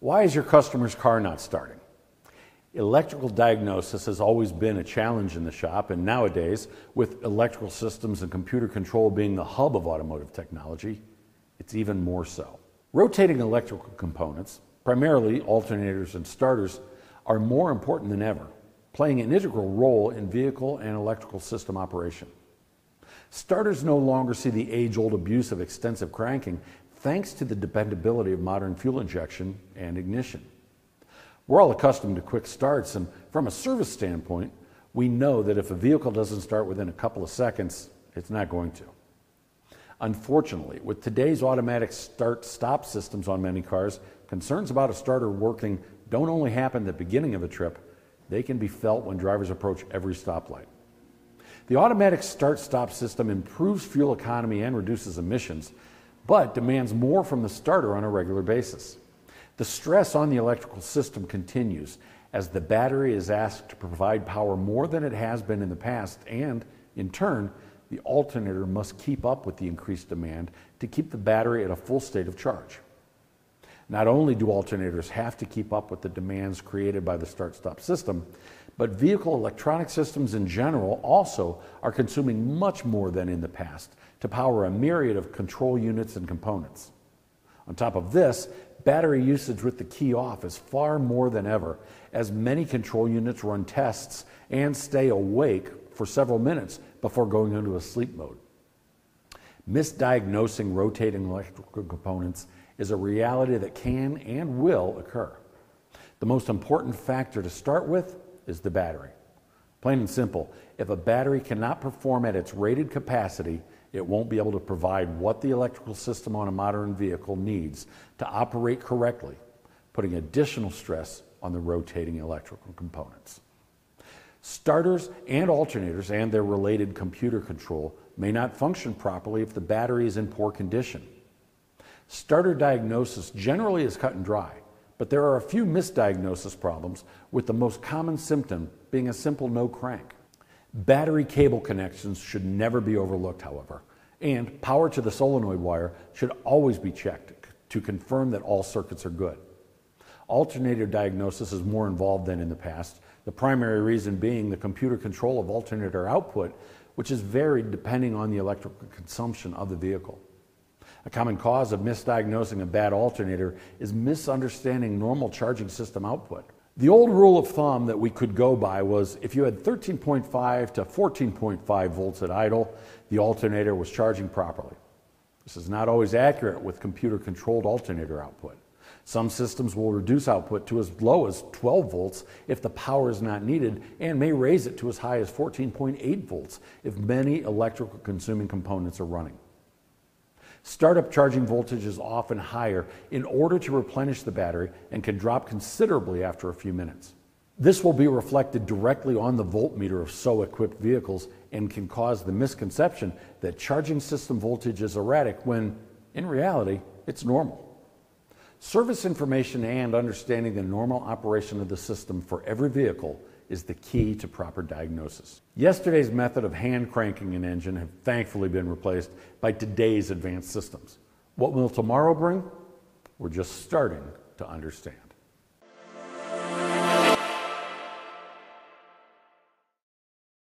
Why is your customer's car not starting? Electrical diagnosis has always been a challenge in the shop, and nowadays, with electrical systems and computer control being the hub of automotive technology, it's even more so. Rotating electrical components, primarily alternators and starters, are more important than ever, playing an integral role in vehicle and electrical system operation. Starters no longer see the age old abuse of extensive cranking thanks to the dependability of modern fuel injection and ignition. We're all accustomed to quick starts, and from a service standpoint, we know that if a vehicle doesn't start within a couple of seconds, it's not going to. Unfortunately, with today's automatic start stop systems on many cars, concerns about a starter working don't only happen at the beginning of a trip, they can be felt when drivers approach every stoplight. The automatic start stop system improves fuel economy and reduces emissions, but demands more from the starter on a regular basis. The stress on the electrical system continues as the battery is asked to provide power more than it has been in the past, and in turn, the alternator must keep up with the increased demand to keep the battery at a full state of charge. Not only do alternators have to keep up with the demands created by the start stop system, but vehicle electronic systems in general also are consuming much more than in the past to power a myriad of control units and components. On top of this, battery usage with the key off is far more than ever, as many control units run tests and stay awake for several minutes before going into a sleep mode. Misdiagnosing rotating electrical components is a reality that can and will occur. The most important factor to start with is the battery. Plain and simple, if a battery cannot perform at its rated capacity, it won't be able to provide what the electrical system on a modern vehicle needs to operate correctly, putting additional stress on the rotating electrical components. Starters and alternators and their related computer control may not function properly if the battery is in poor condition. Starter diagnosis generally is cut and dry, but there are a few misdiagnosis problems, with the most common symptom being a simple no crank. Battery cable connections should never be overlooked, however, and power to the solenoid wire should always be checked to confirm that all circuits are good. Alternator diagnosis is more involved than in the past, the primary reason being the computer control of alternator output, which is varied depending on the electrical consumption of the vehicle. A common cause of misdiagnosing a bad alternator is misunderstanding normal charging system output. The old rule of thumb that we could go by was if you had 13.5 to 14.5 volts at idle, the alternator was charging properly. This is not always accurate with computer controlled alternator output. Some systems will reduce output to as low as 12 volts if the power is not needed and may raise it to as high as 14.8 volts if many electrical consuming components are running. Startup charging voltage is often higher in order to replenish the battery and can drop considerably after a few minutes. This will be reflected directly on the voltmeter of so equipped vehicles and can cause the misconception that charging system voltage is erratic when, in reality, it's normal. Service information and understanding the normal operation of the system for every vehicle is the key to proper diagnosis. Yesterday's method of hand cranking an engine have thankfully been replaced by today's advanced systems. What will tomorrow bring? We're just starting to understand.